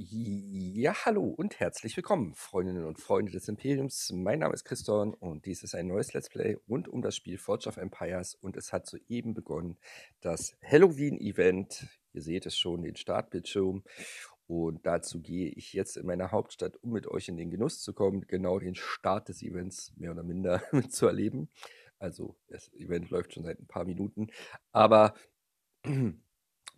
Ja, hallo und herzlich willkommen, Freundinnen und Freunde des Imperiums. Mein Name ist Christian und dies ist ein neues Let's Play rund um das Spiel Forge of Empires und es hat soeben begonnen, das Halloween-Event. Ihr seht es schon, den Startbildschirm. Und dazu gehe ich jetzt in meine Hauptstadt, um mit euch in den Genuss zu kommen, genau den Start des Events mehr oder minder zu erleben. Also das Event läuft schon seit ein paar Minuten, aber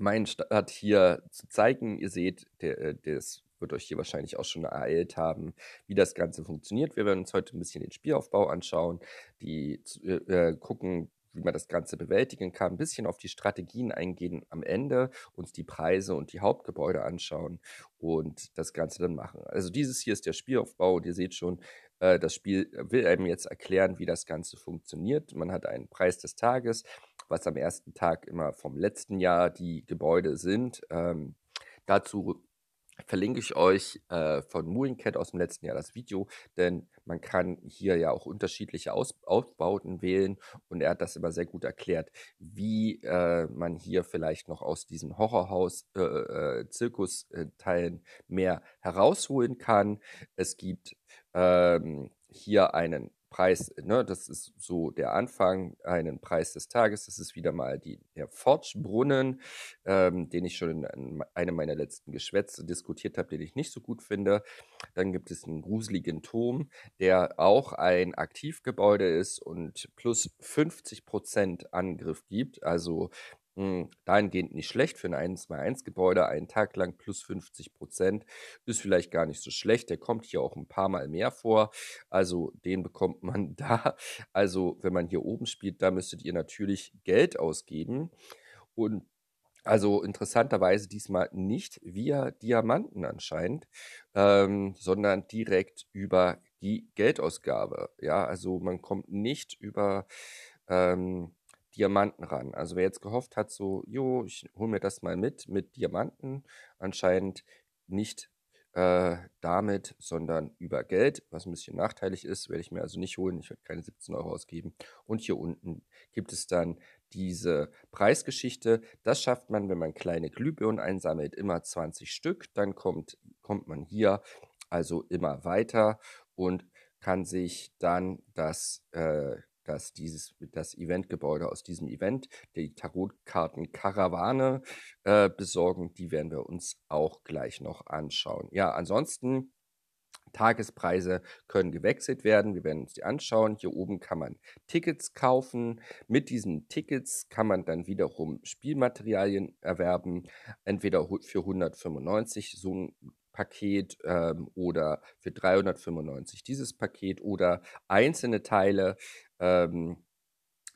mein Start hier zu zeigen. Ihr seht, der, äh, das wird euch hier wahrscheinlich auch schon ereilt haben, wie das Ganze funktioniert. Wir werden uns heute ein bisschen den Spielaufbau anschauen, die äh, äh, gucken, wie man das Ganze bewältigen kann, ein bisschen auf die Strategien eingehen am Ende, uns die Preise und die Hauptgebäude anschauen und das Ganze dann machen. Also dieses hier ist der Spielaufbau und ihr seht schon, äh, das Spiel will einem jetzt erklären, wie das Ganze funktioniert. Man hat einen Preis des Tages, was am ersten Tag immer vom letzten Jahr die Gebäude sind. Ähm, dazu verlinke ich euch äh, von Mooringcat aus dem letzten Jahr das Video, denn man kann hier ja auch unterschiedliche aus Ausbauten wählen und er hat das immer sehr gut erklärt, wie äh, man hier vielleicht noch aus diesen Horrorhaus-Zirkusteilen äh, äh, äh mehr herausholen kann. Es gibt ähm, hier einen Preis, ne, das ist so der Anfang, einen Preis des Tages. Das ist wieder mal die, der Fortschbrunnen, ähm, den ich schon in einem meiner letzten Geschwätze diskutiert habe, den ich nicht so gut finde. Dann gibt es einen gruseligen Turm, der auch ein Aktivgebäude ist und plus 50 Prozent Angriff gibt. Also hm, dahingehend nicht schlecht für ein 1x1-Gebäude, einen Tag lang plus 50 Prozent ist vielleicht gar nicht so schlecht. Der kommt hier auch ein paar Mal mehr vor. Also den bekommt man da. Also wenn man hier oben spielt, da müsstet ihr natürlich Geld ausgeben. Und also interessanterweise diesmal nicht via Diamanten anscheinend, ähm, sondern direkt über die Geldausgabe. Ja, also man kommt nicht über ähm, Diamanten ran. Also wer jetzt gehofft hat, so, jo, ich hole mir das mal mit, mit Diamanten, anscheinend nicht äh, damit, sondern über Geld, was ein bisschen nachteilig ist, werde ich mir also nicht holen. Ich werde keine 17 Euro ausgeben. Und hier unten gibt es dann diese Preisgeschichte. Das schafft man, wenn man kleine Glühbirnen einsammelt, immer 20 Stück. Dann kommt, kommt man hier also immer weiter und kann sich dann das äh, dass dieses das Eventgebäude aus diesem Event, die Tarotkarten Karawane äh, besorgen, die werden wir uns auch gleich noch anschauen. Ja, ansonsten Tagespreise können gewechselt werden. Wir werden uns die anschauen. Hier oben kann man Tickets kaufen. Mit diesen Tickets kann man dann wiederum Spielmaterialien erwerben. Entweder für 195 so ein Paket ähm, oder für 395 dieses Paket oder einzelne Teile ähm,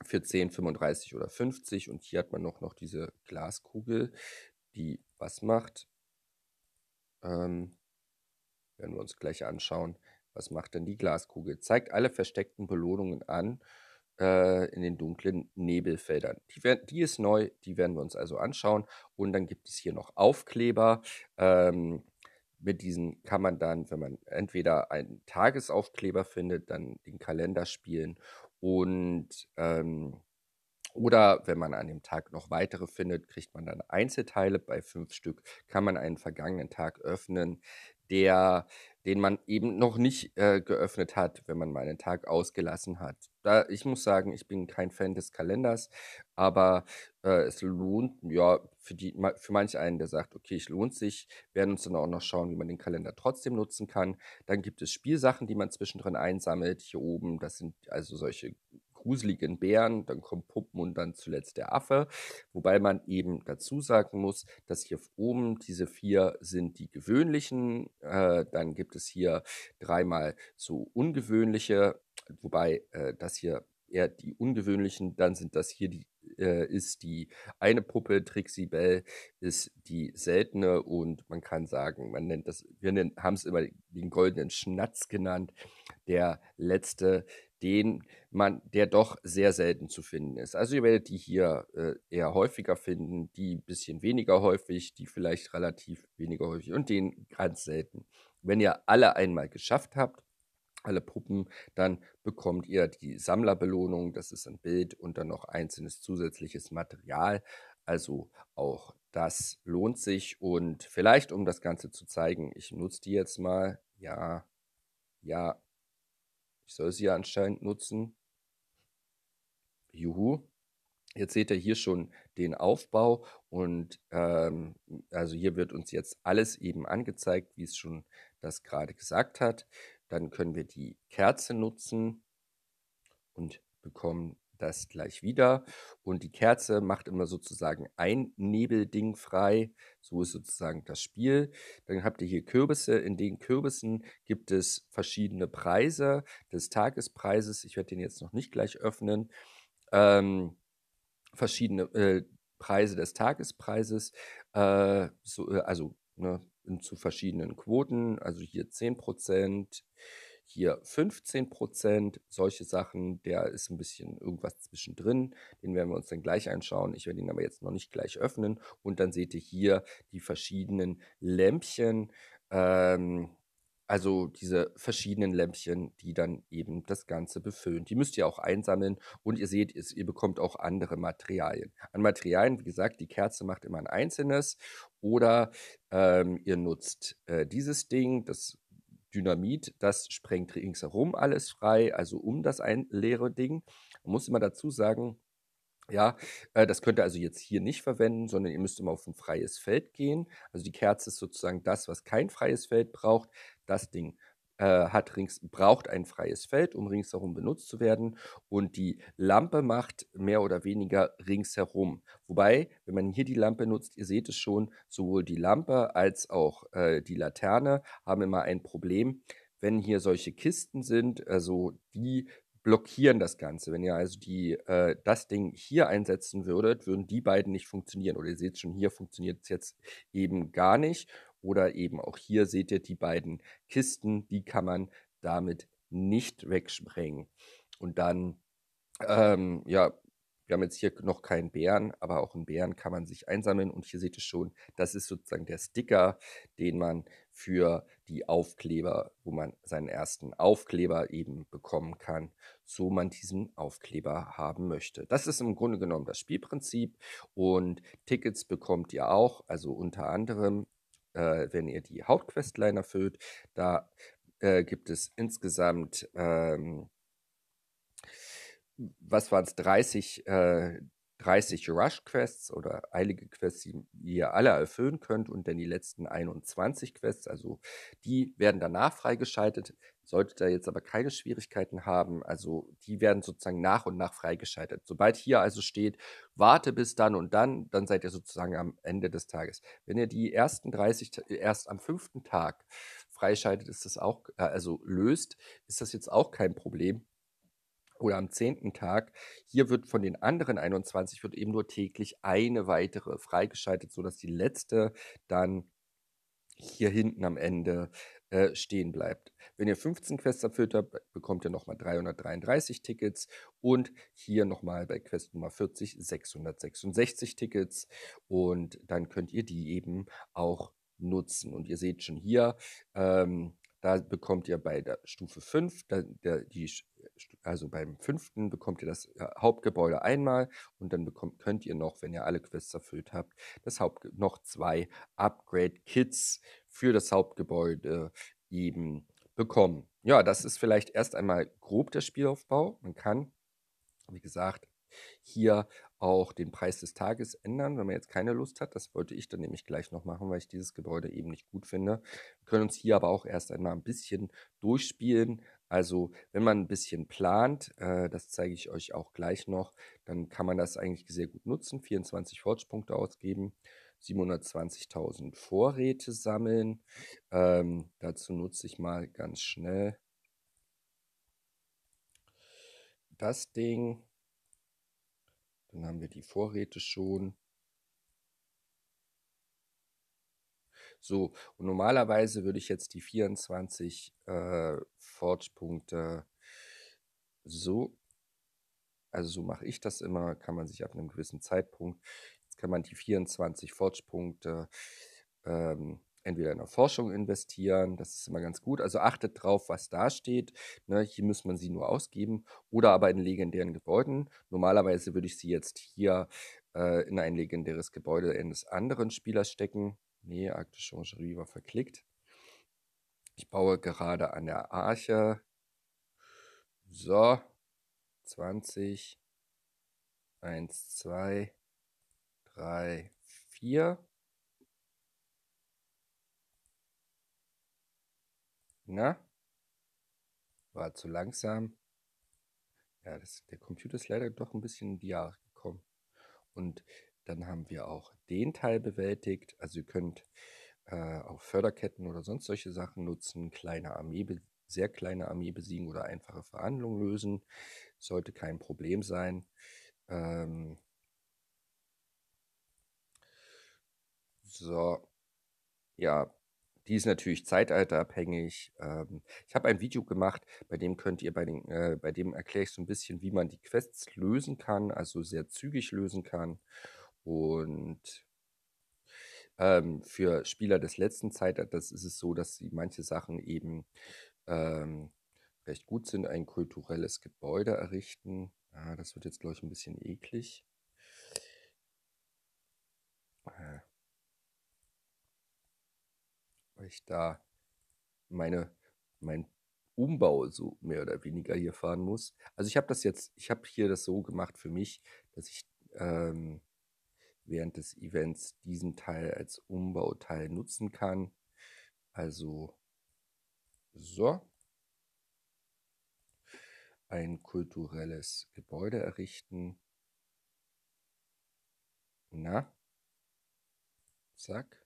für 10, 35 oder 50. Und hier hat man noch, noch diese Glaskugel, die was macht. Ähm, werden wir uns gleich anschauen. Was macht denn die Glaskugel? Zeigt alle versteckten Belohnungen an äh, in den dunklen Nebelfeldern. Die, werden, die, ist neu, die werden wir uns also anschauen. Und dann gibt es hier noch Aufkleber. Ähm, mit diesen kann man dann, wenn man entweder einen Tagesaufkleber findet, dann den Kalender spielen und ähm, oder wenn man an dem Tag noch weitere findet, kriegt man dann Einzelteile. Bei fünf Stück kann man einen vergangenen Tag öffnen, der den man eben noch nicht äh, geöffnet hat, wenn man mal einen Tag ausgelassen hat. Da, ich muss sagen, ich bin kein Fan des Kalenders, aber äh, es lohnt, ja, für, die, für manch einen, der sagt, okay, es lohnt sich, werden uns dann auch noch schauen, wie man den Kalender trotzdem nutzen kann. Dann gibt es Spielsachen, die man zwischendrin einsammelt. Hier oben, das sind also solche gruseligen Bären, dann kommen Puppen und dann zuletzt der Affe. Wobei man eben dazu sagen muss, dass hier oben diese vier sind die gewöhnlichen. Äh, dann gibt es hier dreimal so ungewöhnliche, wobei äh, das hier eher die ungewöhnlichen. Dann sind das hier die äh, ist die eine Puppe Trixie Bell ist die seltene und man kann sagen, man nennt das, wir haben es immer den goldenen Schnatz genannt, der letzte, den man, der doch sehr selten zu finden ist. Also ihr werdet die hier äh, eher häufiger finden, die ein bisschen weniger häufig, die vielleicht relativ weniger häufig und den ganz selten. Wenn ihr alle einmal geschafft habt, alle Puppen, dann bekommt ihr die Sammlerbelohnung, das ist ein Bild und dann noch einzelnes zusätzliches Material. Also auch das lohnt sich und vielleicht, um das Ganze zu zeigen, ich nutze die jetzt mal. Ja, ja, ich soll sie ja anscheinend nutzen. Juhu. Jetzt seht ihr hier schon den Aufbau und ähm, also hier wird uns jetzt alles eben angezeigt, wie es schon das gerade gesagt hat. Dann können wir die Kerze nutzen und bekommen das gleich wieder. Und die Kerze macht immer sozusagen ein Nebelding frei. So ist sozusagen das Spiel. Dann habt ihr hier Kürbisse. In den Kürbissen gibt es verschiedene Preise des Tagespreises. Ich werde den jetzt noch nicht gleich öffnen. Ähm, verschiedene äh, Preise des Tagespreises. Äh, so, äh, also ne, zu verschiedenen Quoten. Also hier 10 Prozent hier 15 Prozent, solche Sachen. Der ist ein bisschen irgendwas zwischendrin. Den werden wir uns dann gleich anschauen. Ich werde ihn aber jetzt noch nicht gleich öffnen. Und dann seht ihr hier die verschiedenen Lämpchen. Ähm, also diese verschiedenen Lämpchen, die dann eben das Ganze befüllen. Die müsst ihr auch einsammeln und ihr seht, ihr bekommt auch andere Materialien. An Materialien, wie gesagt, die Kerze macht immer ein einzelnes oder ähm, ihr nutzt äh, dieses Ding, das Dynamit, das sprengt ringsherum alles frei, also um das ein leere Ding. Man muss immer dazu sagen, ja, äh, das könnt ihr also jetzt hier nicht verwenden, sondern ihr müsst immer auf ein freies Feld gehen. Also die Kerze ist sozusagen das, was kein freies Feld braucht. Das Ding äh, hat rings, braucht ein freies Feld, um ringsherum benutzt zu werden. Und die Lampe macht mehr oder weniger ringsherum. Wobei, wenn man hier die Lampe nutzt, ihr seht es schon, sowohl die Lampe als auch äh, die Laterne haben immer ein Problem. Wenn hier solche Kisten sind, also die blockieren das Ganze. Wenn ihr also die, äh, das Ding hier einsetzen würdet, würden die beiden nicht funktionieren. Oder ihr seht schon, hier funktioniert es jetzt eben gar nicht oder eben auch hier seht ihr die beiden Kisten, die kann man damit nicht wegsprengen. Und dann, ähm, ja, wir haben jetzt hier noch keinen Bären, aber auch einen Bären kann man sich einsammeln. Und hier seht ihr schon, das ist sozusagen der Sticker, den man für die Aufkleber, wo man seinen ersten Aufkleber eben bekommen kann, so man diesen Aufkleber haben möchte. Das ist im Grunde genommen das Spielprinzip und Tickets bekommt ihr auch, also unter anderem äh, wenn ihr die Hauptquestline erfüllt. Da äh, gibt es insgesamt, ähm, was waren es, 30 äh, 30 Rush-Quests oder eilige Quests, die ihr alle erfüllen könnt und dann die letzten 21 Quests, also die werden danach freigeschaltet. Solltet ihr jetzt aber keine Schwierigkeiten haben, also die werden sozusagen nach und nach freigeschaltet. Sobald hier also steht, warte bis dann und dann, dann seid ihr sozusagen am Ende des Tages. Wenn ihr die ersten 30, äh, erst am fünften Tag freischaltet, ist das auch, äh, also löst, ist das jetzt auch kein Problem oder am zehnten Tag. Hier wird von den anderen 21 wird eben nur täglich eine weitere freigeschaltet, sodass die letzte dann hier hinten am Ende äh, stehen bleibt. Wenn ihr 15 Quests erfüllt habt, bekommt ihr nochmal 333 Tickets und hier nochmal bei Quest Nummer 40 666 Tickets und dann könnt ihr die eben auch nutzen. Und ihr seht schon hier, ähm, da bekommt ihr bei der Stufe 5, der, der, die, also beim fünften bekommt ihr das äh, Hauptgebäude einmal und dann bekommt, könnt ihr noch, wenn ihr alle Quests erfüllt habt, das Haupt noch zwei Upgrade-Kits für das Hauptgebäude eben bekommen. Ja, das ist vielleicht erst einmal grob der Spielaufbau. Man kann, wie gesagt, hier auch den Preis des Tages ändern, wenn man jetzt keine Lust hat. Das wollte ich dann nämlich gleich noch machen, weil ich dieses Gebäude eben nicht gut finde. Wir können uns hier aber auch erst einmal ein bisschen durchspielen. Also wenn man ein bisschen plant, äh, das zeige ich euch auch gleich noch, dann kann man das eigentlich sehr gut nutzen. 24 Fortschrittspunkte ausgeben. 720.000 Vorräte sammeln. Ähm, dazu nutze ich mal ganz schnell das Ding. Dann haben wir die Vorräte schon. So, und normalerweise würde ich jetzt die 24 äh, Forge-Punkte so, also so mache ich das immer, kann man sich ab einem gewissen Zeitpunkt, jetzt kann man die 24 Forge-Punkte ähm, entweder in der Forschung investieren, das ist immer ganz gut. Also achtet drauf, was da steht. Ne, hier muss man sie nur ausgeben oder aber in legendären Gebäuden. Normalerweise würde ich sie jetzt hier äh, in ein legendäres Gebäude eines anderen Spielers stecken. Nee, Akte Changerie war verklickt. Ich baue gerade an der Arche. So, 20, 1, 2, 3, 4. Na? War zu langsam. Ja, das, der Computer ist leider doch ein bisschen in die Jahre gekommen. Und dann haben wir auch den Teil bewältigt. Also ihr könnt äh, auch Förderketten oder sonst solche Sachen nutzen, kleine Armee, sehr kleine Armee besiegen oder einfache Verhandlungen lösen. Sollte kein Problem sein. Ähm so, ja, die ist natürlich zeitalterabhängig. Ähm, ich habe ein Video gemacht, bei dem könnt ihr bei den, äh, bei dem erkläre ich so ein bisschen, wie man die Quests lösen kann, also sehr zügig lösen kann. Und ähm, für Spieler des letzten Zeitalters ist es so, dass sie manche Sachen eben ähm, recht gut sind. Ein kulturelles Gebäude errichten. Ah, das wird jetzt, glaube ich, ein bisschen eklig. habe ich da meine, mein Umbau so mehr oder weniger hier fahren muss. Also ich habe das jetzt, ich habe hier das so gemacht für mich, dass ich ähm, während des Events diesen Teil als Umbauteil nutzen kann. Also so. Ein kulturelles Gebäude errichten. Na. Zack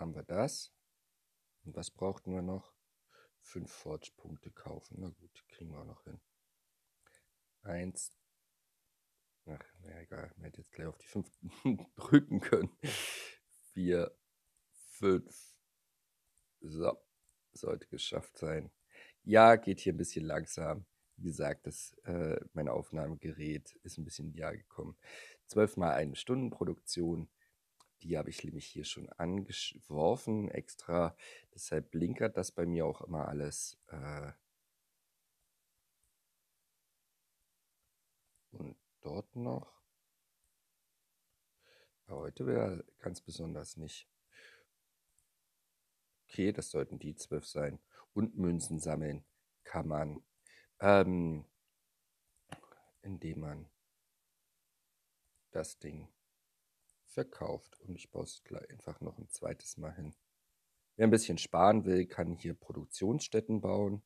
haben wir das. Und was brauchten wir noch? Fünf Forge-Punkte kaufen. Na gut, kriegen wir auch noch hin. Eins. Ach, na egal, man hätte jetzt gleich auf die fünf drücken können. Vier, fünf. So, sollte geschafft sein. Ja, geht hier ein bisschen langsam. Wie gesagt, das, äh, mein Aufnahmegerät ist ein bisschen in die Jahr gekommen. Zwölfmal eine Stunden Produktion. Die habe ich nämlich hier schon angeworfen extra. Deshalb blinkert das bei mir auch immer alles. Äh, und dort noch. Aber heute wäre ganz besonders nicht. Okay, das sollten die zwölf sein. Und Münzen sammeln kann man, ähm, indem man das Ding verkauft und ich baue es gleich einfach noch ein zweites Mal hin. Wer ein bisschen sparen will, kann hier Produktionsstätten bauen.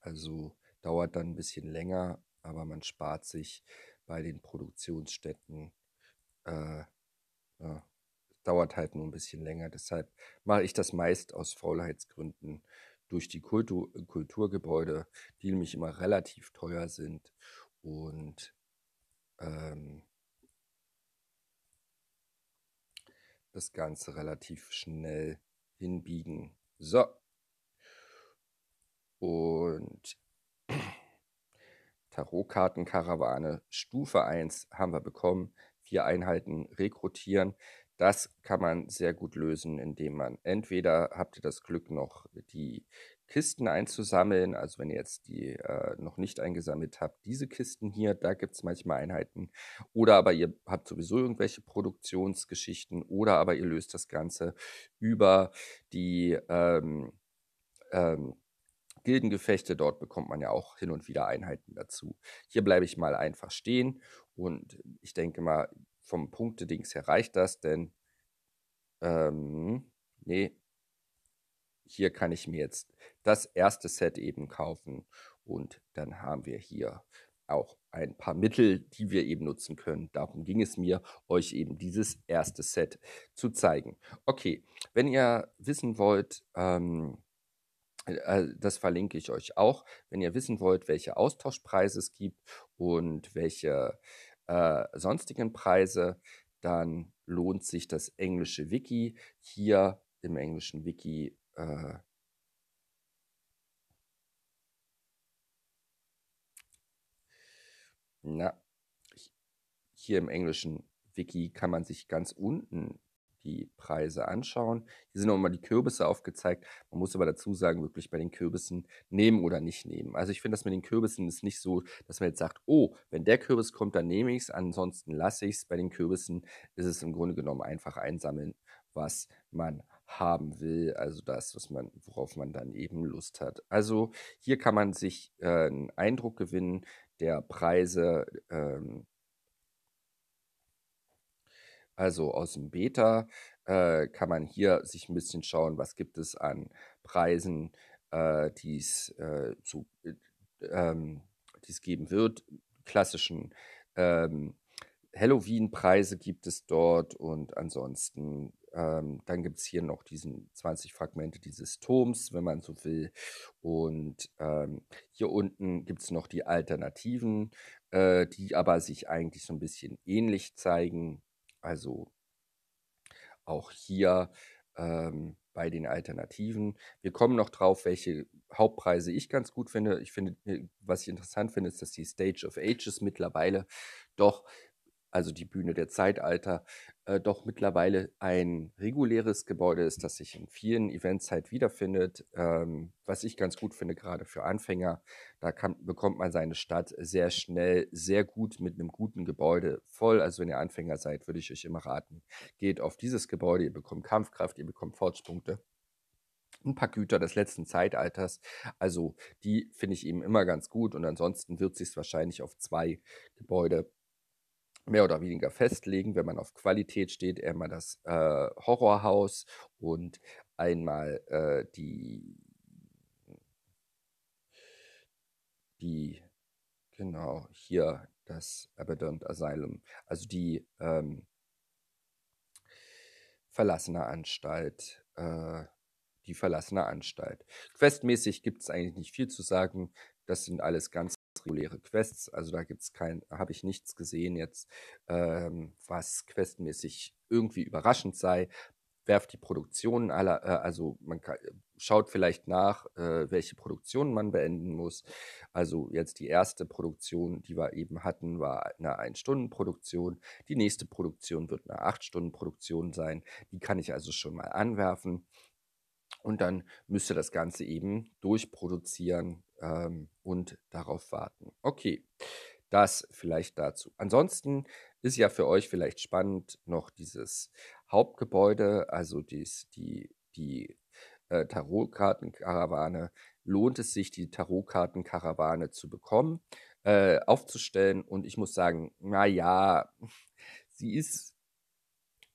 Also dauert dann ein bisschen länger, aber man spart sich bei den Produktionsstätten. Äh, ja, dauert halt nur ein bisschen länger. Deshalb mache ich das meist aus Faulheitsgründen durch die Kultu Kulturgebäude, die nämlich immer relativ teuer sind und ähm, das Ganze relativ schnell hinbiegen. So. Und Tarotkartenkarawane Stufe 1 haben wir bekommen. Vier Einheiten rekrutieren. Das kann man sehr gut lösen, indem man entweder habt ihr das Glück noch die Kisten einzusammeln. Also wenn ihr jetzt die äh, noch nicht eingesammelt habt, diese Kisten hier, da gibt es manchmal Einheiten. Oder aber ihr habt sowieso irgendwelche Produktionsgeschichten oder aber ihr löst das Ganze über die ähm, ähm, Gildengefechte. Dort bekommt man ja auch hin und wieder Einheiten dazu. Hier bleibe ich mal einfach stehen und ich denke mal, vom Punktedings her reicht das, denn ähm, nee, hier kann ich mir jetzt das erste Set eben kaufen. Und dann haben wir hier auch ein paar Mittel, die wir eben nutzen können. Darum ging es mir, euch eben dieses erste Set zu zeigen. Okay, wenn ihr wissen wollt, ähm, äh, das verlinke ich euch auch, wenn ihr wissen wollt, welche Austauschpreise es gibt und welche äh, sonstigen Preise, dann lohnt sich das englische Wiki. Hier im englischen Wiki äh, Na, hier im englischen Wiki kann man sich ganz unten die Preise anschauen. Hier sind auch mal die Kürbisse aufgezeigt. Man muss aber dazu sagen, wirklich bei den Kürbissen nehmen oder nicht nehmen. Also ich finde dass mit den Kürbissen ist nicht so, dass man jetzt sagt, oh, wenn der Kürbis kommt, dann nehme ich es, ansonsten lasse ich es. Bei den Kürbissen ist es im Grunde genommen einfach einsammeln, was man haben will, also das, was man, worauf man dann eben Lust hat. Also hier kann man sich äh, einen Eindruck gewinnen, der Preise, ähm, also aus dem Beta, äh, kann man hier sich ein bisschen schauen, was gibt es an Preisen, äh, die es äh, zu, äh, ähm, geben wird, klassischen ähm, Halloween-Preise gibt es dort und ansonsten, ähm, dann gibt es hier noch diesen 20 Fragmente dieses Turms, wenn man so will. Und ähm, hier unten gibt es noch die Alternativen, äh, die aber sich eigentlich so ein bisschen ähnlich zeigen. Also auch hier ähm, bei den Alternativen. Wir kommen noch drauf, welche Hauptpreise ich ganz gut finde. Ich finde, äh, was ich interessant finde, ist, dass die Stage of Ages mittlerweile doch also die Bühne der Zeitalter, äh, doch mittlerweile ein reguläres Gebäude ist, das sich in vielen Events halt wiederfindet, ähm, was ich ganz gut finde, gerade für Anfänger. Da kann, bekommt man seine Stadt sehr schnell, sehr gut mit einem guten Gebäude voll. Also wenn ihr Anfänger seid, würde ich euch immer raten, geht auf dieses Gebäude, ihr bekommt Kampfkraft, ihr bekommt Fortschritte. ein paar Güter des letzten Zeitalters. Also die finde ich eben immer ganz gut und ansonsten wird es sich wahrscheinlich auf zwei Gebäude mehr oder weniger festlegen. Wenn man auf Qualität steht, einmal das äh, Horrorhaus und einmal äh, die, die, genau, hier das Aberdeen Asylum, also die ähm, verlassene Anstalt, äh, die verlassene Anstalt. Questmäßig gibt es eigentlich nicht viel zu sagen. Das sind alles ganz reguläre Quests. Also da gibt's kein, habe ich nichts gesehen jetzt, ähm, was questmäßig irgendwie überraschend sei. Werft die Produktionen aller, äh, also man kann, schaut vielleicht nach, äh, welche Produktionen man beenden muss. Also jetzt die erste Produktion, die wir eben hatten, war eine Ein-Stunden-Produktion. Die nächste Produktion wird eine Acht-Stunden-Produktion sein. Die kann ich also schon mal anwerfen. Und dann müsste das Ganze eben durchproduzieren, ähm, und darauf warten. Okay, das vielleicht dazu. Ansonsten ist ja für euch vielleicht spannend noch dieses Hauptgebäude, also dies, die, die äh, Tarotkartenkarawane. Lohnt es sich, die Tarotkartenkarawane zu bekommen, äh, aufzustellen? Und ich muss sagen, naja, sie ist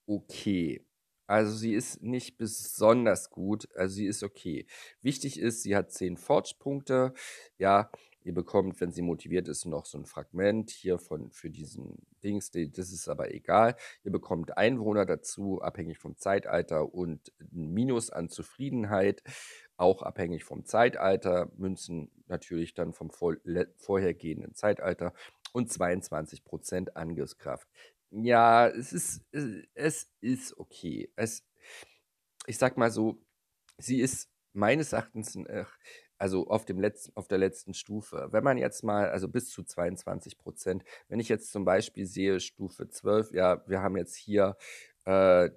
okay. Also sie ist nicht besonders gut, also sie ist okay. Wichtig ist, sie hat 10 Forge-Punkte. Ja, ihr bekommt, wenn sie motiviert ist, noch so ein Fragment hier von für diesen Dings, das ist aber egal. Ihr bekommt Einwohner dazu, abhängig vom Zeitalter und ein Minus an Zufriedenheit, auch abhängig vom Zeitalter, Münzen natürlich dann vom vorhergehenden Zeitalter und 22% Angriffskraft ja, es ist, äh, es ist okay. Es, ich sag mal so, sie ist meines Erachtens, also auf, dem letzten, auf der letzten Stufe. Wenn man jetzt mal, also bis zu 22 Prozent, wenn ich jetzt zum Beispiel sehe, Stufe 12, ja, wir haben jetzt hier äh,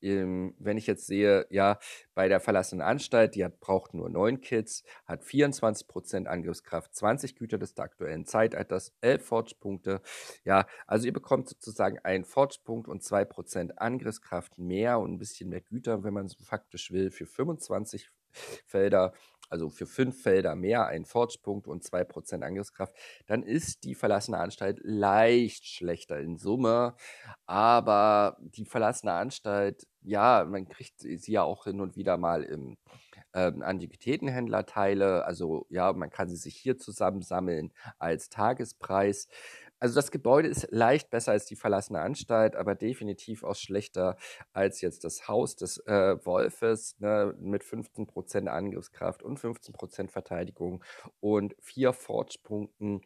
ähm, wenn ich jetzt sehe, ja, bei der verlassenen Anstalt, die hat, braucht nur neun Kids, hat 24 Angriffskraft, 20 Güter des aktuellen Zeitalters, 11 Fortschrittspunkte. Ja, also ihr bekommt sozusagen einen Fortschrittspunkt und 2 Angriffskraft mehr und ein bisschen mehr Güter, wenn man es faktisch will, für 25 Felder also für fünf Felder mehr einen Fortspunkt und zwei Prozent Angriffskraft, dann ist die verlassene Anstalt leicht schlechter in Summe. Aber die verlassene Anstalt, ja, man kriegt sie ja auch hin und wieder mal im ähm, Antiquitätenhändler-Teile. Also ja, man kann sie sich hier zusammensammeln als Tagespreis. Also das Gebäude ist leicht besser als die verlassene Anstalt, aber definitiv auch schlechter als jetzt das Haus des äh, Wolfes ne, mit 15% Angriffskraft und 15% Verteidigung und vier Fortspunkten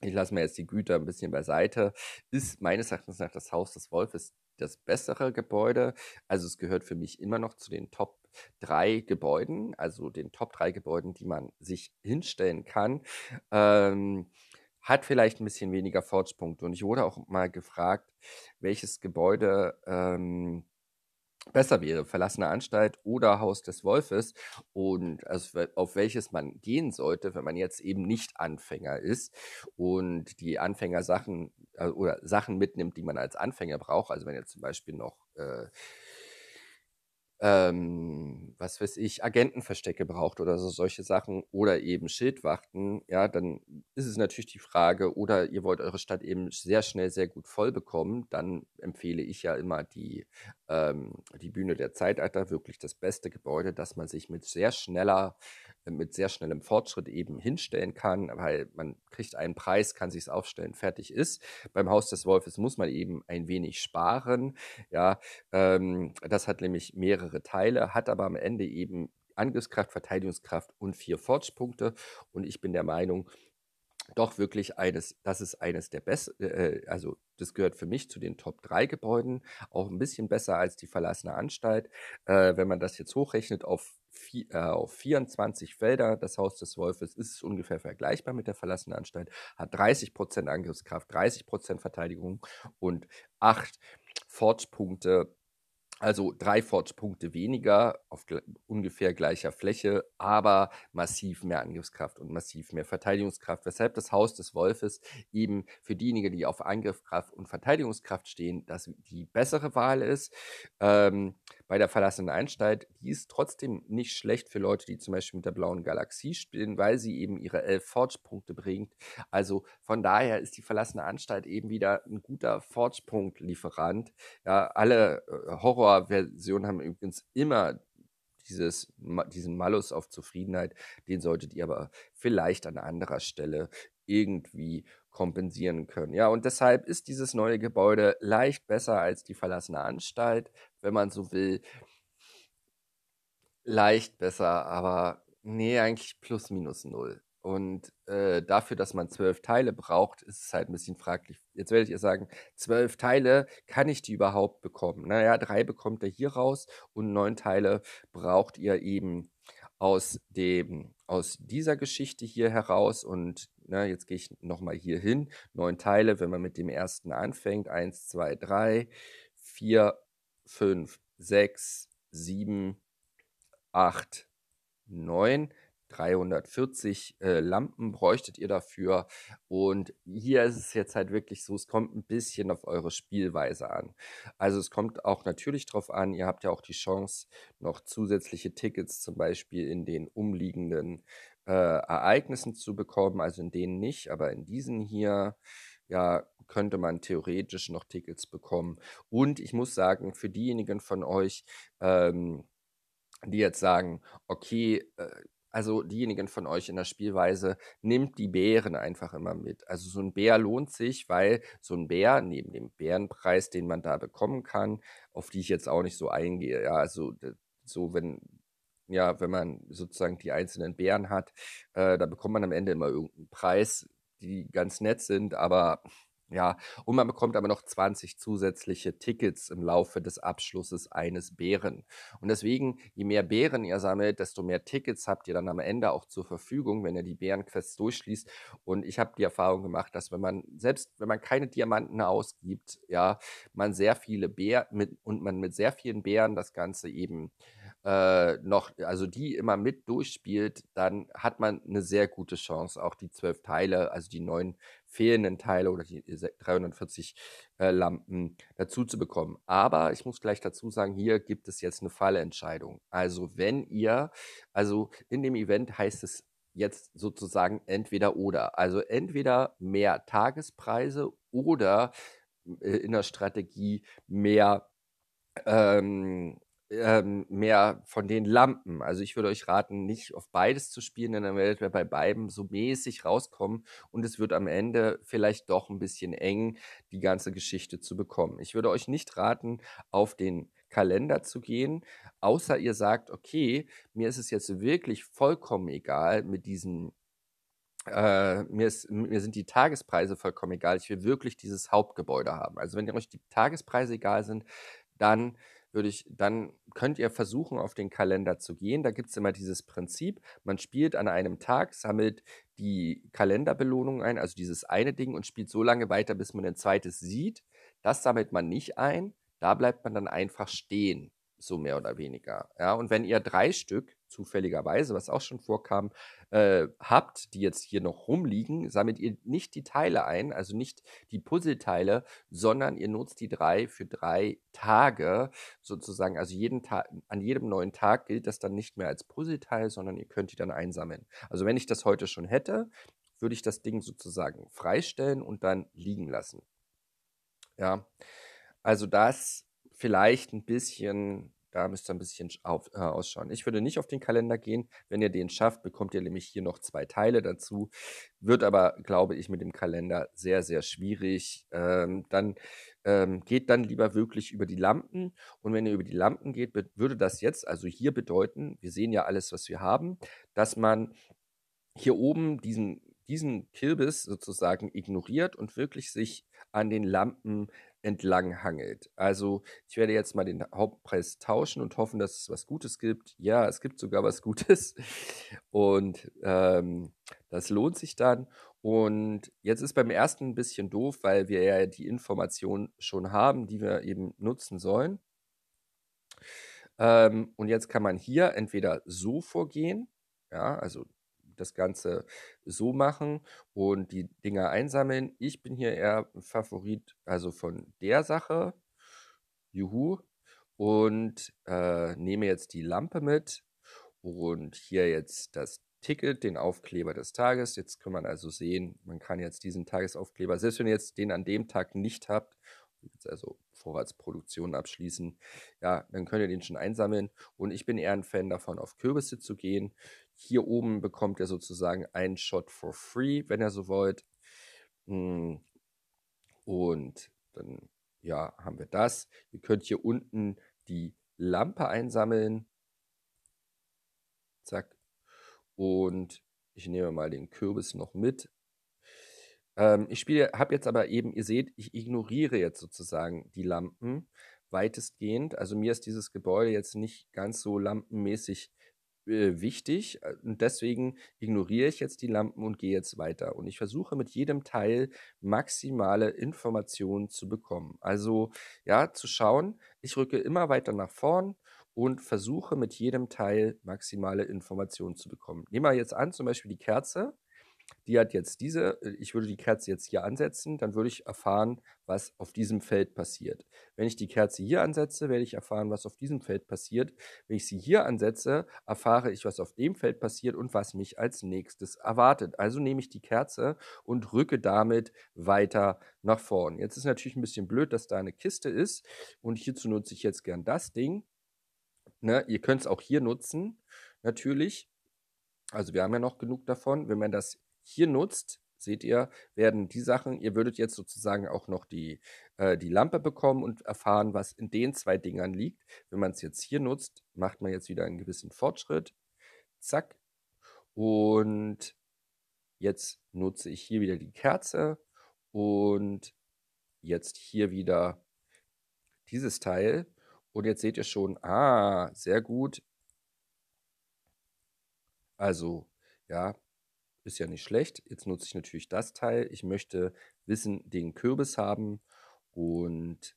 ich lasse mir jetzt die Güter ein bisschen beiseite, ist meines Erachtens nach das Haus des Wolfes das bessere Gebäude. Also es gehört für mich immer noch zu den Top drei Gebäuden, also den Top drei Gebäuden, die man sich hinstellen kann. Ähm, hat vielleicht ein bisschen weniger Fortspunkte. Und ich wurde auch mal gefragt, welches Gebäude ähm, besser wäre, verlassene Anstalt oder Haus des Wolfes und also auf welches man gehen sollte, wenn man jetzt eben nicht Anfänger ist und die Anfängersachen äh, oder Sachen mitnimmt, die man als Anfänger braucht. Also wenn jetzt zum Beispiel noch äh, ähm, was weiß ich, Agentenverstecke braucht oder so solche Sachen oder eben Schildwachten, ja, dann ist es natürlich die Frage, oder ihr wollt eure Stadt eben sehr schnell sehr gut voll bekommen, dann empfehle ich ja immer die, ähm, die Bühne der Zeitalter, wirklich das beste Gebäude, dass man sich mit sehr schneller mit sehr schnellem Fortschritt eben hinstellen kann, weil man kriegt einen Preis, kann sich es aufstellen, fertig ist. Beim Haus des Wolfes muss man eben ein wenig sparen. Ja, ähm, das hat nämlich mehrere Teile, hat aber am Ende eben Angriffskraft, Verteidigungskraft und vier Fortschrittspunkte. Und ich bin der Meinung, doch wirklich eines, das ist eines der besten, äh, äh, also das gehört für mich zu den Top 3 Gebäuden, auch ein bisschen besser als die verlassene Anstalt. Äh, wenn man das jetzt hochrechnet auf vier, äh, auf 24 Felder. Das Haus des Wolfes ist ungefähr vergleichbar mit der verlassenen Anstalt, hat 30 Angriffskraft, 30 Verteidigung und 8 Fortpunkte also 3 Fortpunkte weniger auf gl ungefähr gleicher Fläche, aber massiv mehr Angriffskraft und massiv mehr Verteidigungskraft, weshalb das Haus des Wolfes eben für diejenigen, die auf Angriffskraft und Verteidigungskraft stehen, dass die bessere Wahl ist. Ähm, bei der verlassenen Anstalt, die ist trotzdem nicht schlecht für Leute, die zum Beispiel mit der blauen Galaxie spielen, weil sie eben ihre elf Forge-Punkte bringt. Also von daher ist die verlassene Anstalt eben wieder ein guter Forge-Punkt-Lieferant. Ja, alle äh, Horror-Versionen haben übrigens immer dieses, diesen Malus auf Zufriedenheit, den solltet ihr aber vielleicht an anderer Stelle irgendwie kompensieren können. Ja, und deshalb ist dieses neue Gebäude leicht besser als die verlassene Anstalt, wenn man so will. Leicht besser, aber nee, eigentlich plus minus null. Und äh, dafür, dass man zwölf Teile braucht, ist es halt ein bisschen fraglich. Jetzt werdet ihr sagen, zwölf Teile, kann ich die überhaupt bekommen? Naja, drei bekommt ihr hier raus und neun Teile braucht ihr eben aus dem aus dieser Geschichte hier heraus und na, ne, jetzt gehe ich nochmal hier hin. Neun Teile, wenn man mit dem ersten anfängt. Eins, zwei, drei, vier, fünf, sechs, sieben, acht, neun. 340 äh, Lampen bräuchtet ihr dafür. Und hier ist es jetzt halt wirklich so, es kommt ein bisschen auf eure Spielweise an. Also es kommt auch natürlich darauf an, ihr habt ja auch die Chance, noch zusätzliche Tickets zum Beispiel in den umliegenden äh, Ereignissen zu bekommen. Also in denen nicht, aber in diesen hier, ja, könnte man theoretisch noch Tickets bekommen. Und ich muss sagen, für diejenigen von euch, ähm, die jetzt sagen, okay, äh, also diejenigen von euch in der Spielweise, nimmt die Bären einfach immer mit. Also so ein Bär lohnt sich, weil so ein Bär, neben dem Bärenpreis, den man da bekommen kann, auf die ich jetzt auch nicht so eingehe, ja, also so wenn ja, wenn man sozusagen die einzelnen Bären hat, äh, da bekommt man am Ende immer irgendeinen Preis, die ganz nett sind, aber ja, und man bekommt aber noch 20 zusätzliche Tickets im Laufe des Abschlusses eines Bären. Und deswegen, je mehr Bären ihr sammelt, desto mehr Tickets habt ihr dann am Ende auch zur Verfügung, wenn ihr die Bärenquests durchschließt. Und ich habe die Erfahrung gemacht, dass wenn man, selbst wenn man keine Diamanten ausgibt, ja, man sehr viele Bären mit, und man mit sehr vielen Bären das Ganze eben äh, noch, also die immer mit durchspielt, dann hat man eine sehr gute Chance, auch die zwölf Teile, also die neun fehlenden Teile oder die 340 äh, Lampen dazu zu bekommen. Aber ich muss gleich dazu sagen, hier gibt es jetzt eine Fallentscheidung. Also wenn ihr, also in dem Event heißt es jetzt sozusagen entweder oder. Also entweder mehr Tagespreise oder äh, in der Strategie mehr ähm, ähm, mehr von den Lampen. Also ich würde euch raten, nicht auf beides zu spielen, denn dann werdet ihr bei beiden so mäßig rauskommen und es wird am Ende vielleicht doch ein bisschen eng, die ganze Geschichte zu bekommen. Ich würde euch nicht raten, auf den Kalender zu gehen, außer ihr sagt, okay, mir ist es jetzt wirklich vollkommen egal mit diesem äh, mir, ist, mir, sind die Tagespreise vollkommen egal. Ich will wirklich dieses Hauptgebäude haben. Also wenn euch die Tagespreise egal sind, dann würde ich, dann könnt ihr versuchen, auf den Kalender zu gehen. Da gibt es immer dieses Prinzip, man spielt an einem Tag, sammelt die Kalenderbelohnung ein, also dieses eine Ding und spielt so lange weiter, bis man ein zweites sieht. Das sammelt man nicht ein, da bleibt man dann einfach stehen, so mehr oder weniger. Ja, und wenn ihr drei Stück zufälligerweise, was auch schon vorkam, äh, habt, die jetzt hier noch rumliegen, sammelt ihr nicht die Teile ein, also nicht die Puzzleteile, sondern ihr nutzt die drei für drei Tage sozusagen. Also jeden Tag, an jedem neuen Tag gilt das dann nicht mehr als Puzzleteil, sondern ihr könnt die dann einsammeln. Also wenn ich das heute schon hätte, würde ich das Ding sozusagen freistellen und dann liegen lassen. Ja, also das vielleicht ein bisschen da müsst ihr ein bisschen auf, äh, ausschauen. Ich würde nicht auf den Kalender gehen. Wenn ihr den schafft, bekommt ihr nämlich hier noch zwei Teile dazu. Wird aber, glaube ich, mit dem Kalender sehr, sehr schwierig. Ähm, dann ähm, geht dann lieber wirklich über die Lampen. Und wenn ihr über die Lampen geht, würde das jetzt also hier bedeuten, wir sehen ja alles, was wir haben, dass man hier oben diesen diesen Kirbis sozusagen ignoriert und wirklich sich an den Lampen entlang hangelt. Also ich werde jetzt mal den Hauptpreis tauschen und hoffen, dass es was Gutes gibt. Ja, es gibt sogar was Gutes und ähm, das lohnt sich dann. Und jetzt ist beim ersten ein bisschen doof, weil wir ja die Informationen schon haben, die wir eben nutzen sollen. Ähm, und jetzt kann man hier entweder so vorgehen, ja, also das Ganze so machen und die Dinger einsammeln. Ich bin hier eher Favorit, also von der Sache. Juhu. Und äh, nehme jetzt die Lampe mit und hier jetzt das Ticket, den Aufkleber des Tages. Jetzt kann man also sehen, man kann jetzt diesen Tagesaufkleber, selbst wenn ihr jetzt den an dem Tag nicht habt also Vorratsproduktion abschließen, ja, dann könnt ihr den schon einsammeln. Und ich bin eher ein Fan davon, auf Kürbisse zu gehen. Hier oben bekommt ihr sozusagen einen Shot for free, wenn ihr so wollt. Hm. Und dann ja, haben wir das. Ihr könnt hier unten die Lampe einsammeln. Zack. Und ich nehme mal den Kürbis noch mit. Ähm, ich spiele, habe jetzt aber eben, ihr seht, ich ignoriere jetzt sozusagen die Lampen weitestgehend. Also mir ist dieses Gebäude jetzt nicht ganz so lampenmäßig äh, wichtig. Äh, und deswegen ignoriere ich jetzt die Lampen und gehe jetzt weiter. Und ich versuche mit jedem Teil maximale Informationen zu bekommen. Also ja, zu schauen, ich rücke immer weiter nach vorn und versuche mit jedem Teil maximale Informationen zu bekommen. Nehmen wir jetzt an, zum Beispiel die Kerze die hat jetzt diese, äh, ich würde die Kerze jetzt hier ansetzen, dann würde ich erfahren, was auf diesem Feld passiert. Wenn ich die Kerze hier ansetze, werde ich erfahren, was auf diesem Feld passiert. Wenn ich sie hier ansetze, erfahre ich, was auf dem Feld passiert und was mich als nächstes erwartet. Also nehme ich die Kerze und rücke damit weiter nach vorn. Jetzt ist natürlich ein bisschen blöd, dass da eine Kiste ist und hierzu nutze ich jetzt gern das Ding. Ne, ihr könnt es auch hier nutzen, natürlich. Also wir haben ja noch genug davon. Wenn man das hier nutzt, seht ihr, werden die Sachen, ihr würdet jetzt sozusagen auch noch die, äh, die Lampe bekommen und erfahren, was in den zwei Dingern liegt. Wenn man es jetzt hier nutzt, macht man jetzt wieder einen gewissen Fortschritt. Zack. Und jetzt nutze ich hier wieder die Kerze und jetzt hier wieder dieses Teil. Und jetzt seht ihr schon, ah, sehr gut. Also, ja, ist ja nicht schlecht. Jetzt nutze ich natürlich das Teil. Ich möchte wissen, den Kürbis haben und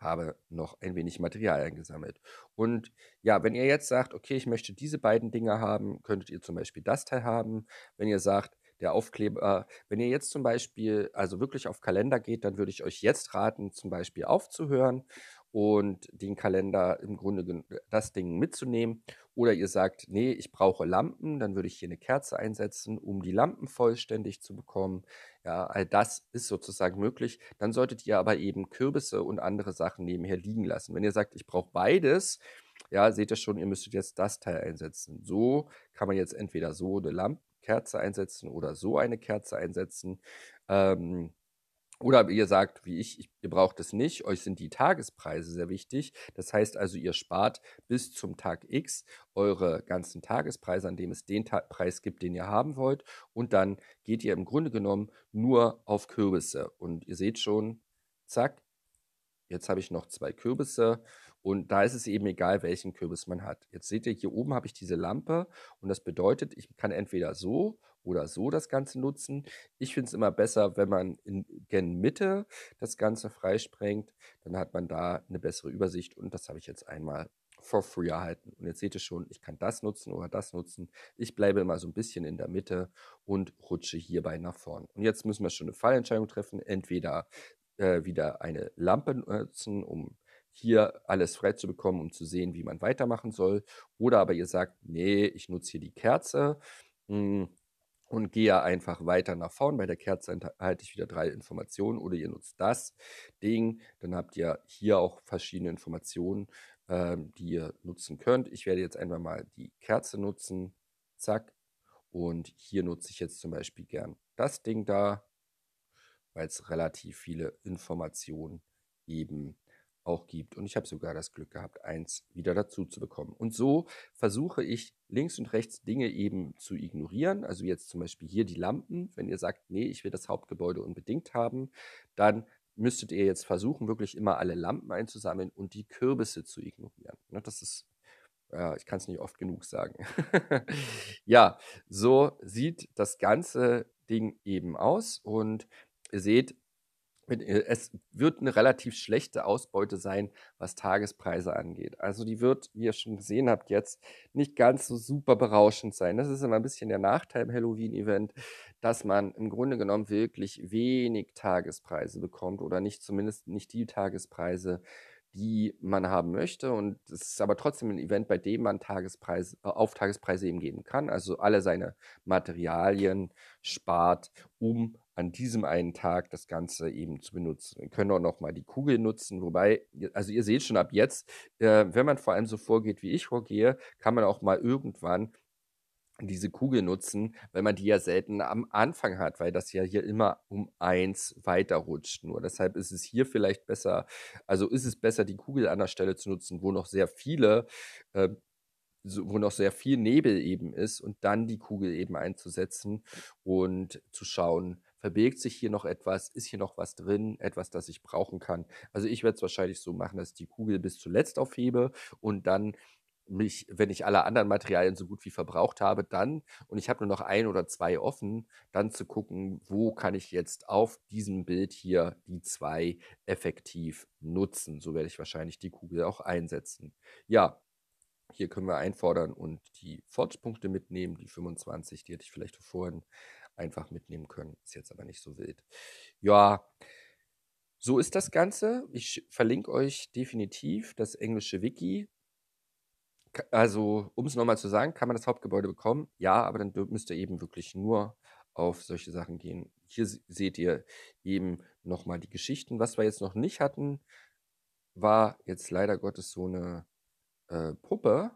habe noch ein wenig Material eingesammelt. Und ja, wenn ihr jetzt sagt, okay, ich möchte diese beiden Dinge haben, könntet ihr zum Beispiel das Teil haben. Wenn ihr sagt, der Aufkleber, wenn ihr jetzt zum Beispiel also wirklich auf Kalender geht, dann würde ich euch jetzt raten, zum Beispiel aufzuhören und den Kalender im Grunde äh, das Ding mitzunehmen. Oder ihr sagt, nee, ich brauche Lampen, dann würde ich hier eine Kerze einsetzen, um die Lampen vollständig zu bekommen. Ja, all das ist sozusagen möglich. Dann solltet ihr aber eben Kürbisse und andere Sachen nebenher liegen lassen. Wenn ihr sagt, ich brauche beides, ja, seht ihr schon, ihr müsstet jetzt das Teil einsetzen. So kann man jetzt entweder so eine Lampenkerze einsetzen oder so eine Kerze einsetzen. Ähm, oder ihr sagt, wie ich, ihr braucht es nicht, euch sind die Tagespreise sehr wichtig. Das heißt also, ihr spart bis zum Tag X eure ganzen Tagespreise, an dem es den Ta Preis gibt, den ihr haben wollt. Und dann geht ihr im Grunde genommen nur auf Kürbisse. Und ihr seht schon, zack, jetzt habe ich noch zwei Kürbisse. Und da ist es eben egal, welchen Kürbis man hat. Jetzt seht ihr, hier oben habe ich diese Lampe und das bedeutet, ich kann entweder so oder so das Ganze nutzen. Ich finde es immer besser, wenn man in Gen Mitte das Ganze freisprengt, dann hat man da eine bessere Übersicht und das habe ich jetzt einmal for free erhalten. Und jetzt seht ihr schon, ich kann das nutzen oder das nutzen. Ich bleibe immer so ein bisschen in der Mitte und rutsche hierbei nach vorn. Und jetzt müssen wir schon eine Fallentscheidung treffen. Entweder äh, wieder eine Lampe nutzen, um hier alles frei zu bekommen, um zu sehen, wie man weitermachen soll. Oder aber ihr sagt, nee, ich nutze hier die Kerze. Hm, und gehe einfach weiter nach vorn. Bei der Kerze halte ich wieder drei Informationen oder ihr nutzt das Ding. Dann habt ihr hier auch verschiedene Informationen, äh, die ihr nutzen könnt. Ich werde jetzt einfach mal die Kerze nutzen. Zack. Und hier nutze ich jetzt zum Beispiel gern das Ding da, weil es relativ viele Informationen eben gibt auch gibt. Und ich habe sogar das Glück gehabt, eins wieder dazu zu bekommen. Und so versuche ich links und rechts Dinge eben zu ignorieren. Also jetzt zum Beispiel hier die Lampen. Wenn ihr sagt, nee, ich will das Hauptgebäude unbedingt haben, dann müsstet ihr jetzt versuchen, wirklich immer alle Lampen einzusammeln und die Kürbisse zu ignorieren. Ne, das ist, äh, ich kann es nicht oft genug sagen. ja, so sieht das ganze Ding eben aus. Und ihr seht, äh, es wird eine relativ schlechte Ausbeute sein, was Tagespreise angeht. Also die wird, wie ihr schon gesehen habt jetzt, nicht ganz so super berauschend sein. Das ist immer ein bisschen der Nachteil im Halloween-Event, dass man im Grunde genommen wirklich wenig Tagespreise bekommt oder nicht zumindest nicht die Tagespreise, die man haben möchte. Und es ist aber trotzdem ein Event, bei dem man Tagespreise, äh, auf Tagespreise eben gehen kann. Also alle seine Materialien spart, um an diesem einen Tag das Ganze eben zu benutzen. Wir können auch nochmal die Kugel nutzen, wobei, also ihr seht schon ab jetzt, äh, wenn man vor allem so vorgeht, wie ich vorgehe, kann man auch mal irgendwann diese Kugel nutzen, weil man die ja selten am Anfang hat, weil das ja hier immer um eins weiterrutscht. Nur deshalb ist es hier vielleicht besser, also ist es besser, die Kugel an der Stelle zu nutzen, wo noch sehr viele, äh, wo noch sehr viel Nebel eben ist und dann die Kugel eben einzusetzen und zu schauen, verbirgt sich hier noch etwas, ist hier noch was drin, etwas, das ich brauchen kann. Also ich werde es wahrscheinlich so machen, dass ich die Kugel bis zuletzt aufhebe und dann mich, wenn ich alle anderen Materialien so gut wie verbraucht habe, dann und ich habe nur noch ein oder zwei offen, dann zu gucken, wo kann ich jetzt auf diesem Bild hier die zwei effektiv nutzen. So werde ich wahrscheinlich die Kugel auch einsetzen. Ja, hier können wir einfordern und die Fortspunkte mitnehmen, die 25, die hätte ich vielleicht vorhin einfach mitnehmen können. Ist jetzt aber nicht so wild. Ja, so ist das Ganze. Ich verlinke euch definitiv das englische Wiki. Also, um es nochmal zu sagen, kann man das Hauptgebäude bekommen? Ja, aber dann müsst ihr eben wirklich nur auf solche Sachen gehen. Hier seht ihr eben nochmal die Geschichten. Was wir jetzt noch nicht hatten, war jetzt leider Gottes so eine äh, Puppe,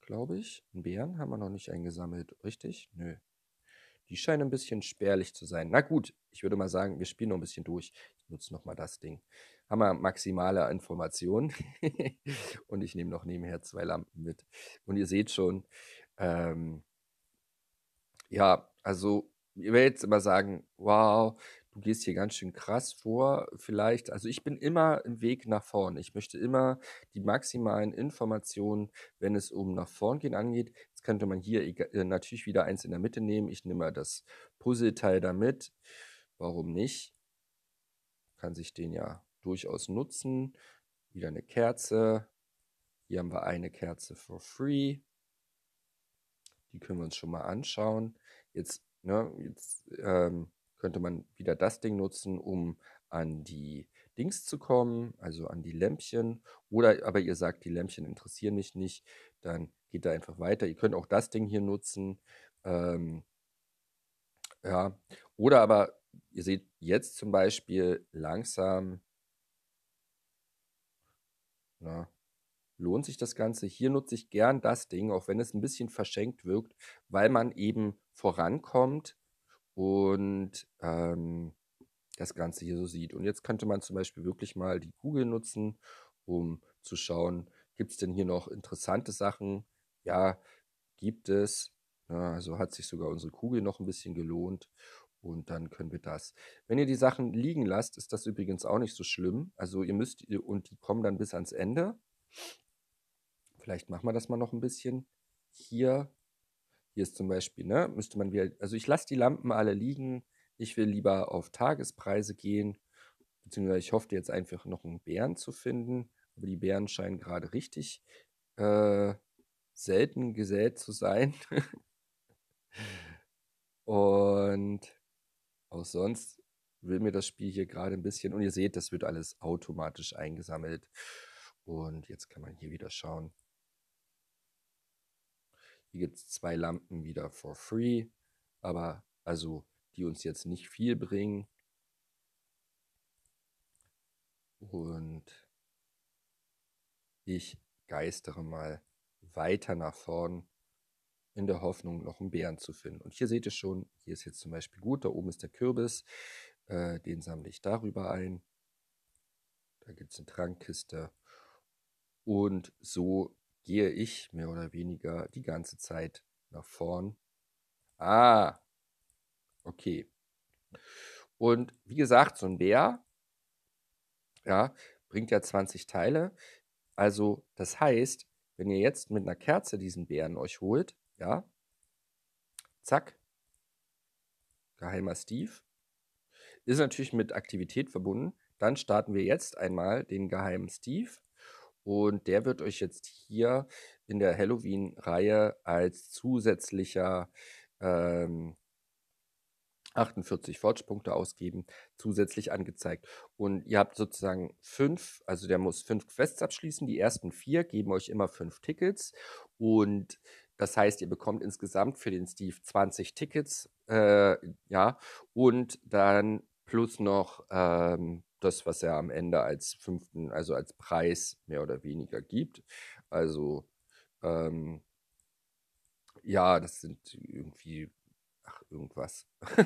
glaube ich. Einen Bären haben wir noch nicht eingesammelt, richtig? Nö. Die scheinen ein bisschen spärlich zu sein. Na gut, ich würde mal sagen, wir spielen noch ein bisschen durch. Ich nutze nochmal das Ding. Haben wir maximale Informationen. und ich nehme noch nebenher zwei Lampen mit. Und ihr seht schon, ähm, ja, also ihr werdet jetzt immer sagen, wow, du gehst hier ganz schön krass vor, vielleicht. Also ich bin immer im Weg nach vorn. Ich möchte immer die maximalen Informationen, wenn es um nach vorn gehen angeht, Jetzt könnte man hier äh, natürlich wieder eins in der Mitte nehmen. Ich nehme mal das Puzzleteil damit. Warum nicht? Kann sich den ja durchaus nutzen. Wieder eine Kerze. Hier haben wir eine Kerze for free. Die können wir uns schon mal anschauen. Jetzt, ne, jetzt ähm, könnte man wieder das Ding nutzen, um an die Dings zu kommen, also an die Lämpchen. Oder aber ihr sagt, die Lämpchen interessieren mich nicht, dann geht da einfach weiter. Ihr könnt auch das Ding hier nutzen. Ähm, ja, oder aber ihr seht jetzt zum Beispiel langsam, na, lohnt sich das Ganze. Hier nutze ich gern das Ding, auch wenn es ein bisschen verschenkt wirkt, weil man eben vorankommt und ähm, das Ganze hier so sieht. Und jetzt könnte man zum Beispiel wirklich mal die Google nutzen, um zu schauen, gibt es denn hier noch interessante Sachen, ja, gibt es. Ja, ne? also hat sich sogar unsere Kugel noch ein bisschen gelohnt. Und dann können wir das. Wenn ihr die Sachen liegen lasst, ist das übrigens auch nicht so schlimm. Also ihr müsst, und die kommen dann bis ans Ende. Vielleicht machen wir das mal noch ein bisschen. Hier, hier ist zum Beispiel, ne, müsste man wieder, also ich lasse die Lampen alle liegen. Ich will lieber auf Tagespreise gehen, beziehungsweise ich hoffe jetzt einfach noch einen Bären zu finden. Aber die Bären scheinen gerade richtig äh, selten gesät zu sein. und auch sonst will mir das Spiel hier gerade ein bisschen, und ihr seht, das wird alles automatisch eingesammelt. Und jetzt kann man hier wieder schauen. Hier gibt es zwei Lampen wieder for free, aber also die uns jetzt nicht viel bringen. Und ich geistere mal weiter nach vorn in der Hoffnung, noch einen Bären zu finden. Und hier seht ihr schon, hier ist jetzt zum Beispiel gut, da oben ist der Kürbis, äh, den sammle ich darüber ein. Da gibt es eine Trankkiste. Und so gehe ich mehr oder weniger die ganze Zeit nach vorn. Ah, okay. Und wie gesagt, so ein Bär, ja, bringt ja 20 Teile. Also das heißt, wenn ihr jetzt mit einer Kerze diesen Bären euch holt, ja, zack, geheimer Steve, ist natürlich mit Aktivität verbunden. Dann starten wir jetzt einmal den geheimen Steve und der wird euch jetzt hier in der Halloween-Reihe als zusätzlicher ähm, 48 Fortschrittspunkte ausgeben, zusätzlich angezeigt. Und ihr habt sozusagen fünf, also der muss fünf Quests abschließen. Die ersten vier geben euch immer fünf Tickets. Und das heißt, ihr bekommt insgesamt für den Steve 20 Tickets, äh, ja, und dann plus noch ähm, das, was er am Ende als fünften, also als Preis mehr oder weniger gibt. Also, ähm, ja, das sind irgendwie irgendwas.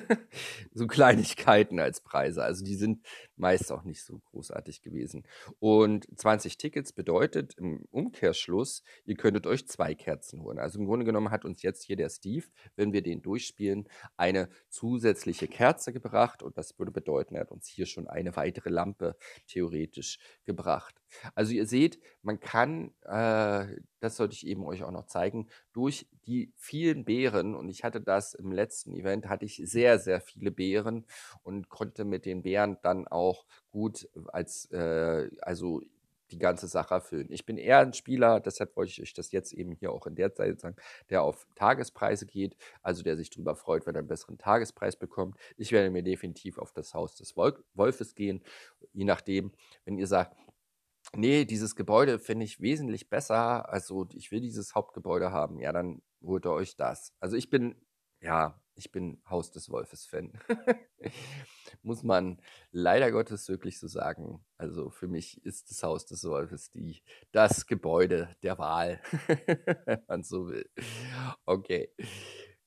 so Kleinigkeiten als Preise. Also die sind meist auch nicht so großartig gewesen. Und 20 Tickets bedeutet im Umkehrschluss, ihr könntet euch zwei Kerzen holen. Also im Grunde genommen hat uns jetzt hier der Steve, wenn wir den durchspielen, eine zusätzliche Kerze gebracht. Und das würde bedeuten, er hat uns hier schon eine weitere Lampe theoretisch gebracht. Also ihr seht, man kann, äh, das sollte ich eben euch auch noch zeigen, durch die vielen Beeren, und ich hatte das im letzten letzten Event hatte ich sehr, sehr viele Bären und konnte mit den Bären dann auch gut als, äh, also die ganze Sache erfüllen. Ich bin eher ein Spieler, deshalb wollte ich euch das jetzt eben hier auch in der Zeit sagen, der auf Tagespreise geht, also der sich darüber freut, wenn er einen besseren Tagespreis bekommt. Ich werde mir definitiv auf das Haus des Wolfes gehen, je nachdem, wenn ihr sagt, nee, dieses Gebäude finde ich wesentlich besser, also ich will dieses Hauptgebäude haben, ja, dann holt ihr euch das. Also ich bin, ja, ich bin Haus des Wolfes-Fan. Muss man leider Gottes wirklich so sagen. Also für mich ist das Haus des Wolfes die, das Gebäude der Wahl, wenn man so will. Okay.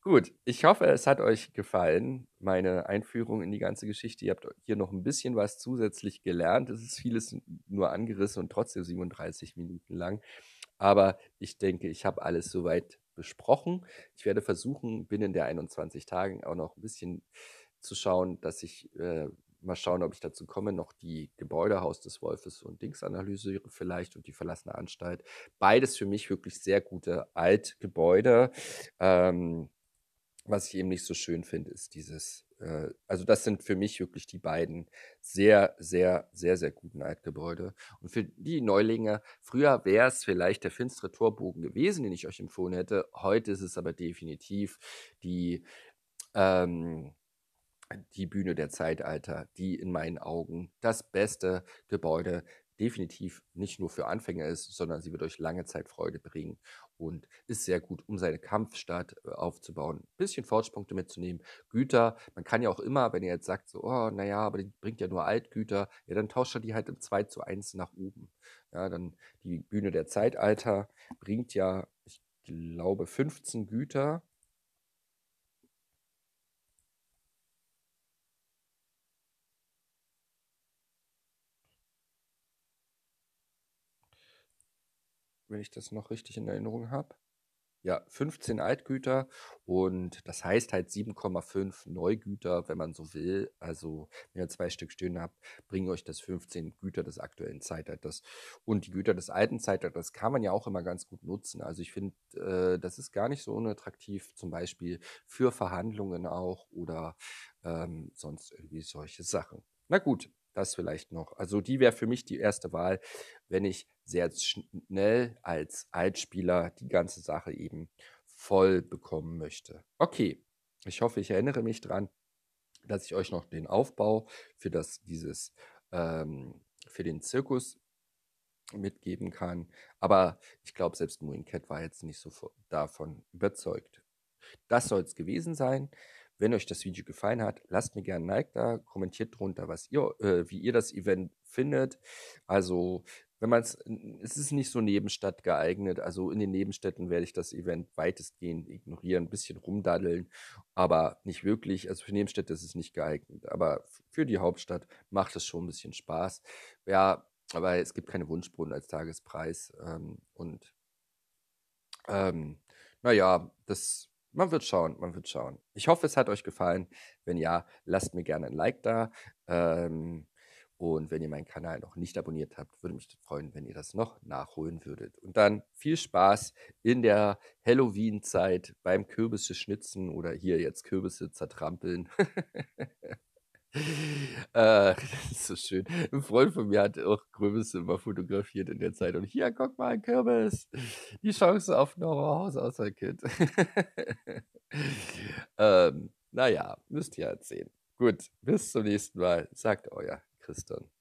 Gut, ich hoffe, es hat euch gefallen, meine Einführung in die ganze Geschichte. Ihr habt hier noch ein bisschen was zusätzlich gelernt. Es ist vieles nur angerissen und trotzdem 37 Minuten lang. Aber ich denke, ich habe alles soweit besprochen. Ich werde versuchen, binnen der 21 Tagen auch noch ein bisschen zu schauen, dass ich äh, mal schauen, ob ich dazu komme, noch die Gebäudehaus des Wolfes und Dings analysiere vielleicht und die verlassene Anstalt. Beides für mich wirklich sehr gute Altgebäude. Ähm, was ich eben nicht so schön finde, ist dieses äh, also das sind für mich wirklich die beiden sehr, sehr, sehr, sehr guten Altgebäude. Und für die Neulinge, früher wäre es vielleicht der finstere Torbogen gewesen, den ich euch empfohlen hätte. Heute ist es aber definitiv die, ähm, die Bühne der Zeitalter, die in meinen Augen das beste Gebäude definitiv nicht nur für Anfänger ist, sondern sie wird euch lange Zeit Freude bringen und ist sehr gut, um seine Kampfstadt äh, aufzubauen. Ein bisschen Fortschpunkte mitzunehmen. Güter, man kann ja auch immer, wenn ihr jetzt sagt, so, oh, naja, aber die bringt ja nur Altgüter, ja, dann tauscht er die halt im 2 zu 1 nach oben. Ja, dann die Bühne der Zeitalter bringt ja, ich glaube, 15 Güter wenn ich das noch richtig in Erinnerung habe. Ja, 15 Altgüter und das heißt halt 7,5 Neugüter, wenn man so will. Also, wenn ihr zwei Stück stehen habt, bringen euch das 15 Güter des aktuellen Zeitalters und die Güter des alten Zeitalters kann man ja auch immer ganz gut nutzen. Also, ich finde, äh, das ist gar nicht so unattraktiv, zum Beispiel für Verhandlungen auch oder ähm, sonst irgendwie solche Sachen. Na gut, das vielleicht noch. Also die wäre für mich die erste Wahl, wenn ich sehr schnell als Altspieler die ganze Sache eben voll bekommen möchte. Okay, ich hoffe, ich erinnere mich dran, dass ich euch noch den Aufbau für das dieses ähm, für den Zirkus mitgeben kann. Aber ich glaube, selbst Moin Cat war jetzt nicht so davon überzeugt. Das soll es gewesen sein. Wenn euch das Video gefallen hat, lasst mir gerne ein Like da, kommentiert drunter, was ihr, äh, wie ihr das Event findet. Also wenn man es, es ist nicht so Nebenstadt geeignet. Also in den Nebenstädten werde ich das Event weitestgehend ignorieren, ein bisschen rumdaddeln, aber nicht wirklich. Also für Nebenstädte ist es nicht geeignet, aber für die Hauptstadt macht es schon ein bisschen Spaß. Ja, aber es gibt keine Wunschbrunnen als Tagespreis ähm, und ähm, naja, das man wird schauen, man wird schauen. Ich hoffe, es hat euch gefallen. Wenn ja, lasst mir gerne ein Like da. Ähm, und wenn ihr meinen Kanal noch nicht abonniert habt, würde mich freuen, wenn ihr das noch nachholen würdet. Und dann viel Spaß in der Halloween-Zeit beim Kürbisse schnitzen oder hier jetzt Kürbisse zertrampeln. äh, das ist so schön. Ein Freund von mir hat auch Kürbisse immer fotografiert in der Zeit. Und hier, guck mal, ein Kürbis. Die Chance auf ein Horrorhaus außer Kind. ähm, naja, müsst ihr halt sehen. Gut, bis zum nächsten Mal. Sagt euer Christian